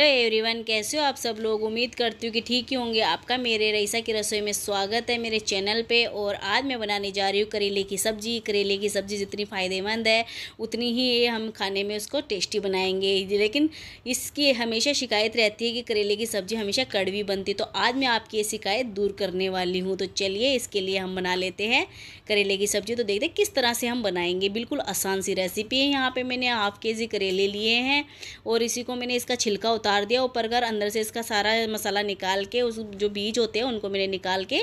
hello everyone कैसे हो आप सब लोग उम्मीद करती हूँ कि ठीक ही होंगे आपका मेरे रईसा की रसोई में स्वागत है मेरे चैनल पे और आज मैं बनाने जा रही हूँ करेले की सब्ज़ी करेले की सब्ज़ी जितनी फ़ायदेमंद है उतनी ही ये हम खाने में उसको टेस्टी बनाएंगे लेकिन इसकी हमेशा शिकायत रहती है कि करेले की सब्ज़ी हमेशा कड़वी बनती तो आज मैं आपकी ये शिकायत दूर करने वाली हूँ तो चलिए इसके लिए हम बना लेते हैं करेले की सब्ज़ी तो देखते किस तरह से हम बनाएंगे बिल्कुल आसान सी रेसिपी है यहाँ पर मैंने हाफ़ के जी करेले लिए हैं और इसी को मैंने इसका छिलका उतार दिया ऊपर कर अंदर से इसका सारा मसाला निकाल के उस जो बीज होते हैं उनको मैंने निकाल के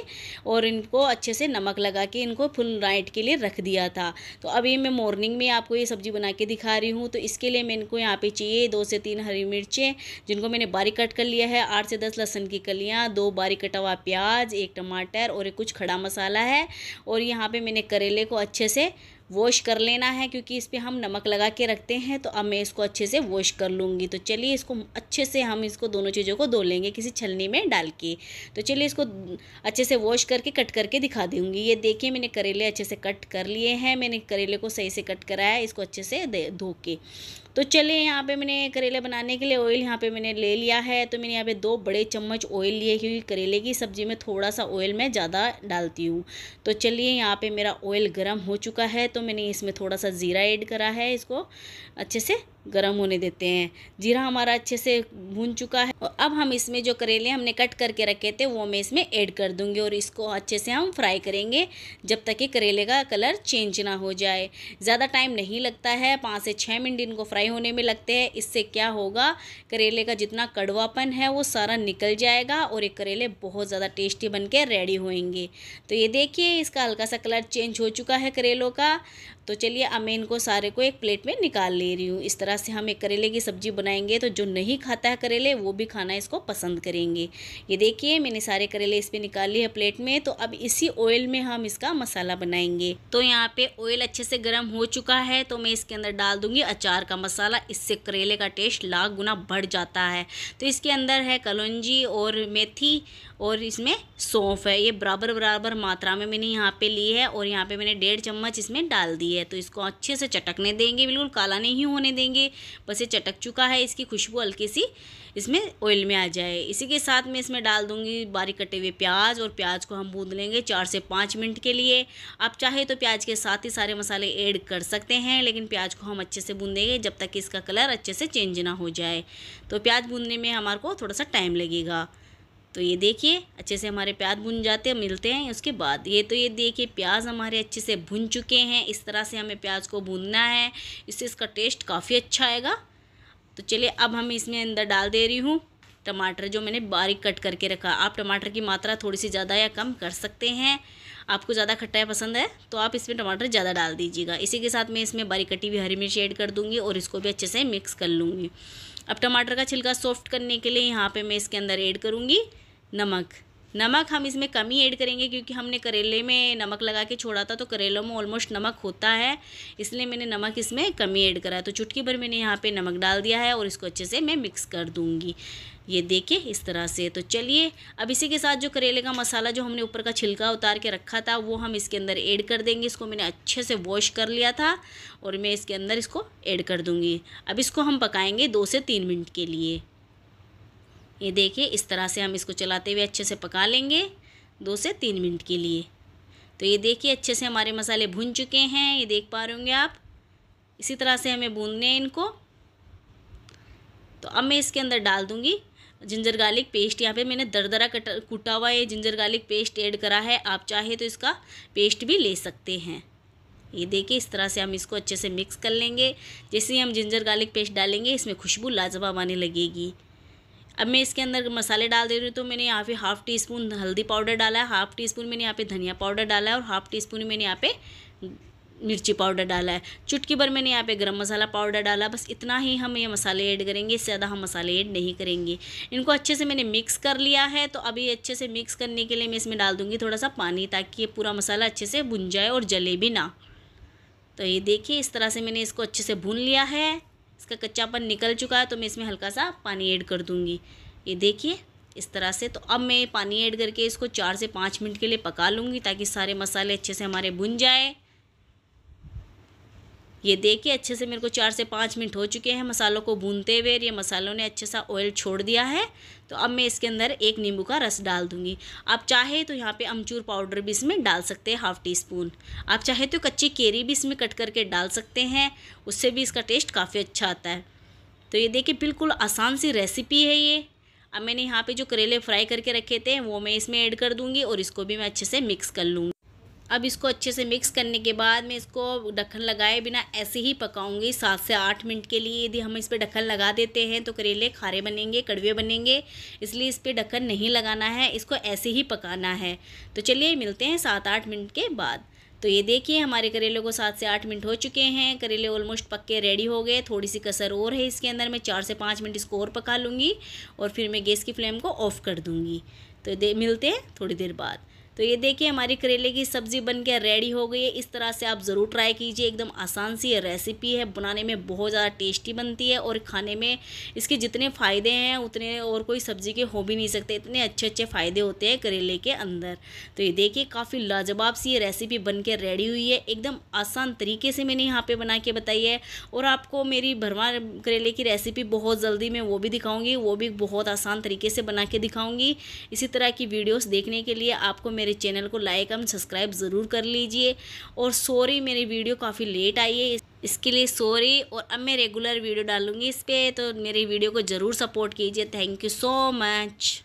और इनको अच्छे से नमक लगा के इनको फुल नाइट के लिए रख दिया था तो अभी मैं मॉर्निंग में आपको ये सब्ज़ी बना के दिखा रही हूँ तो इसके लिए मैं इनको यहाँ पे चाहिए दो से तीन हरी मिर्चें जिनको मैंने बारीक कट कर लिया है आठ से दस लहसन की कलियाँ दो बारीक कटा हुआ प्याज एक टमाटर और एक कुछ खड़ा मसाला है और यहाँ पर मैंने करेले को अच्छे से वॉश कर लेना है क्योंकि इस पर हम नमक लगा के रखते हैं तो अब मैं इसको अच्छे से वॉश कर लूँगी तो चलिए इसको अच्छे से हम इसको दोनों चीज़ों को धो लेंगे किसी छलनी में डाल के तो चलिए इसको अच्छे से वॉश करके कट करके दिखा दूँगी ये देखिए मैंने करेले अच्छे से कट कर लिए हैं मैंने करेले को सही से कट कराया इसको अच्छे से धो के तो चलिए यहाँ पे मैंने करेले बनाने के लिए ऑयल यहाँ पे मैंने ले लिया है तो मैंने यहाँ पे दो बड़े चम्मच ऑयल लिए क्योंकि करेले की सब्ज़ी में थोड़ा सा ऑयल मैं ज़्यादा डालती हूँ तो चलिए यहाँ पे मेरा ऑयल गर्म हो चुका है तो मैंने इसमें थोड़ा सा ज़ीरा ऐड करा है इसको अच्छे से गर्म होने देते हैं जीरा हमारा अच्छे से भून चुका है और अब हम इसमें जो करेले हमने कट करके रखे थे वो मैं इसमें ऐड कर दूंगी और इसको अच्छे से हम फ्राई करेंगे जब तक कि करेले का कलर चेंज ना हो जाए ज़्यादा टाइम नहीं लगता है पाँच से छः मिनट इनको फ्राई फ्राई होने में लगते हैं इससे क्या होगा करेले का जितना कड़वापन है वो सारा निकल जाएगा और ये करेले बहुत ज़्यादा टेस्टी बन के रेडी होएंगे तो ये देखिए इसका हल्का सा कलर चेंज हो चुका है करेलों का तो चलिए अब मैं इनको सारे को एक प्लेट में निकाल ले रही हूँ इस तरह से हम एक करेले की सब्ज़ी बनाएंगे तो जो नहीं खाता है करेले वो भी खाना इसको पसंद करेंगे ये देखिए मैंने सारे करेले इस पर निकाल लिए है प्लेट में तो अब इसी ऑयल में हम इसका मसाला बनाएंगे तो यहाँ पे ऑयल अच्छे से गर्म हो चुका है तो मैं इसके अंदर डाल दूंगी अचार का मसाला इससे करेले का टेस्ट लाख गुना बढ़ जाता है तो इसके अंदर है कलौजी और मेथी और इसमें सौंफ है ये बराबर बराबर मात्रा में मैंने यहाँ पे ली है और यहाँ पे मैंने डेढ़ चम्मच इसमें डाल दी है तो इसको अच्छे से चटकने देंगे बिल्कुल काला नहीं होने देंगे बस ये चटक चुका है इसकी खुशबू हल्की सी इसमें ऑयल में आ जाए इसी के साथ मैं इसमें डाल दूँगी बारीक कटे हुए प्याज और प्याज को हम भून लेंगे चार से पाँच मिनट के लिए आप चाहे तो प्याज के साथ ही सारे मसाले ऐड कर सकते हैं लेकिन प्याज को हम अच्छे से भून देंगे जब तक कि इसका कलर अच्छे से चेंज ना हो जाए तो प्याज भूनने में हमारे को थोड़ा सा टाइम लगेगा तो ये देखिए अच्छे से हमारे प्याज भुन जाते हैं मिलते हैं उसके बाद ये तो ये देखिए प्याज हमारे अच्छे से भुन चुके हैं इस तरह से हमें प्याज को भूनना है इससे इसका टेस्ट काफ़ी अच्छा आएगा तो चलिए अब हम इसमें अंदर डाल दे रही हूँ टमाटर जो मैंने बारीक कट करके रखा आप टमाटर की मात्रा थोड़ी सी ज़्यादा या कम कर सकते हैं आपको ज़्यादा खट्टा पसंद है तो आप इसमें टमाटर ज़्यादा डाल दीजिएगा इसी के साथ मैं इसमें बारीक कटी हुई हरी मिर्च ऐड कर दूँगी और इसको भी अच्छे से मिक्स कर लूँगी अब टमाटर का छिलका सॉफ्ट करने के लिए यहाँ पर मैं इसके अंदर ऐड करूँगी नमक नमक हम इसमें कम ही ऐड करेंगे क्योंकि हमने करेले में नमक लगा के छोड़ा था तो करेलों में ऑलमोस्ट नमक होता है इसलिए मैंने नमक इसमें कम ही ऐड करा है तो चुटकी भर मैंने यहाँ पे नमक डाल दिया है और इसको अच्छे से मैं मिक्स कर दूँगी ये देखिए इस तरह से तो चलिए अब इसी के साथ जो करेले का मसाला जो हमने ऊपर का छिलका उतार के रखा था वो हम इसके अंदर ऐड कर देंगे इसको मैंने अच्छे से वॉश कर लिया था और मैं इसके अंदर इसको ऐड कर दूँगी अब इसको हम पकाएँगे दो से तीन मिनट के लिए ये देखिए इस तरह से हम इसको चलाते हुए अच्छे से पका लेंगे दो से तीन मिनट के लिए तो ये देखिए अच्छे से हमारे मसाले भुन चुके हैं ये देख पा रहे होंगे आप इसी तरह से हमें भूनने हैं इनको तो अब मैं इसके अंदर डाल दूँगी जिंजर गार्लिक पेस्ट यहाँ पे मैंने दरदरा कटा कूटा हुआ ये जिंजर गार्लिक पेस्ट ऐड करा है आप चाहे तो इसका पेस्ट भी ले सकते हैं ये देखिए इस तरह से हम इसको अच्छे से मिक्स कर लेंगे जैसे ही हम जिंजर गार्लिक पेस्ट डालेंगे इसमें खुशबू लाजवाब आने लगेगी अब मैं इसके अंदर मसाले डाल दे रही हूँ तो मैंने यहाँ पे हाफ़ टी स्पून हल्दी पाउडर डाला है हाफ़ टी स्पून मैंने यहाँ पे धनिया पाउडर डाला है और हाफ़ टी स्पून मैंने यहाँ पे मिर्ची पाउडर डाला है चुटकी भर मैंने यहाँ पे गरम मसाला पाउडर डाला बस इतना ही हम ये मसाले ऐड करेंगे इससे ज़्यादा हम मसाले ऐड नहीं करेंगे इनको अच्छे से मैंने मिक्स कर लिया है तो अभी अच्छे से मिक्स करने के लिए मैं इसमें डाल दूँगी थोड़ा सा पानी ताकि ये पूरा मसाला अच्छे से भुन जाए और जले भी ना तो ये देखिए इस तरह से मैंने इसको अच्छे से भून लिया है इसका कच्चापन निकल चुका है तो मैं इसमें हल्का सा पानी ऐड कर दूँगी ये देखिए इस तरह से तो अब मैं पानी ऐड करके इसको चार से पाँच मिनट के लिए पका लूँगी ताकि सारे मसाले अच्छे से हमारे भुन जाए ये देखिए अच्छे से मेरे को चार से पाँच मिनट हो चुके हैं मसालों को भूनते हुए ये मसालों ने अच्छे सा ऑयल छोड़ दिया है तो अब मैं इसके अंदर एक नींबू का रस डाल दूँगी आप चाहे तो यहाँ पे अमचूर पाउडर भी इसमें डाल सकते हैं हाफ़ टी स्पून आप चाहे तो कच्ची केरी भी इसमें कट करके डाल सकते हैं उससे भी इसका टेस्ट काफ़ी अच्छा आता है तो ये देखिए बिल्कुल आसान सी रेसिपी है ये अब मैंने यहाँ पर जो करेले फ्राई करके रखे थे वो मैं इसमें ऐड कर दूँगी और इसको भी मैं अच्छे से मिक्स कर लूँगी अब इसको अच्छे से मिक्स करने के बाद मैं इसको ढक्कन लगाए बिना ऐसे ही पकाऊंगी सात से आठ मिनट के लिए यदि हम इस पर ढक्कन लगा देते हैं तो करेले खारे बनेंगे कड़वे बनेंगे इसलिए इस पर ढक्कन नहीं लगाना है इसको ऐसे ही पकाना है तो चलिए मिलते हैं सात आठ मिनट के बाद तो ये देखिए हमारे करेलों को सात से आठ मिनट हो चुके हैं करेले ऑलमोस्ट पक के रेडी हो गए थोड़ी सी कसर और है इसके अंदर मैं चार से पाँच मिनट इसको और पका लूँगी और फिर मैं गैस की फ्लेम को ऑफ़ कर दूँगी तो दे मिलते हैं थोड़ी देर बाद तो ये देखिए हमारी करेले की सब्ज़ी बन के रेडी हो गई है इस तरह से आप ज़रूर ट्राई कीजिए एकदम आसान सी रेसिपी है बनाने में बहुत ज़्यादा टेस्टी बनती है और खाने में इसके जितने फ़ायदे हैं उतने और कोई सब्ज़ी के हो भी नहीं सकते इतने अच्छे अच्छे फ़ायदे होते हैं करेले के अंदर तो ये देखिए काफ़ी लाजवाब सी ये रेसिपी बन के रेडी हुई है एकदम आसान तरीके से मैंने यहाँ पर बना के बताई है और आपको मेरी भरवा करेले की रेसिपी बहुत जल्दी मैं वो भी दिखाऊँगी वो भी बहुत आसान तरीके से बना के दिखाऊँगी इसी तरह की वीडियोज़ देखने के लिए आपको मेरे मेरे चैनल को लाइक एंड सब्सक्राइब ज़रूर कर लीजिए और सॉरी मेरी वीडियो काफ़ी लेट आई है इसके लिए सॉरी और अब मैं रेगुलर वीडियो डालूँगी इस पर तो मेरी वीडियो को ज़रूर सपोर्ट कीजिए थैंक यू सो मच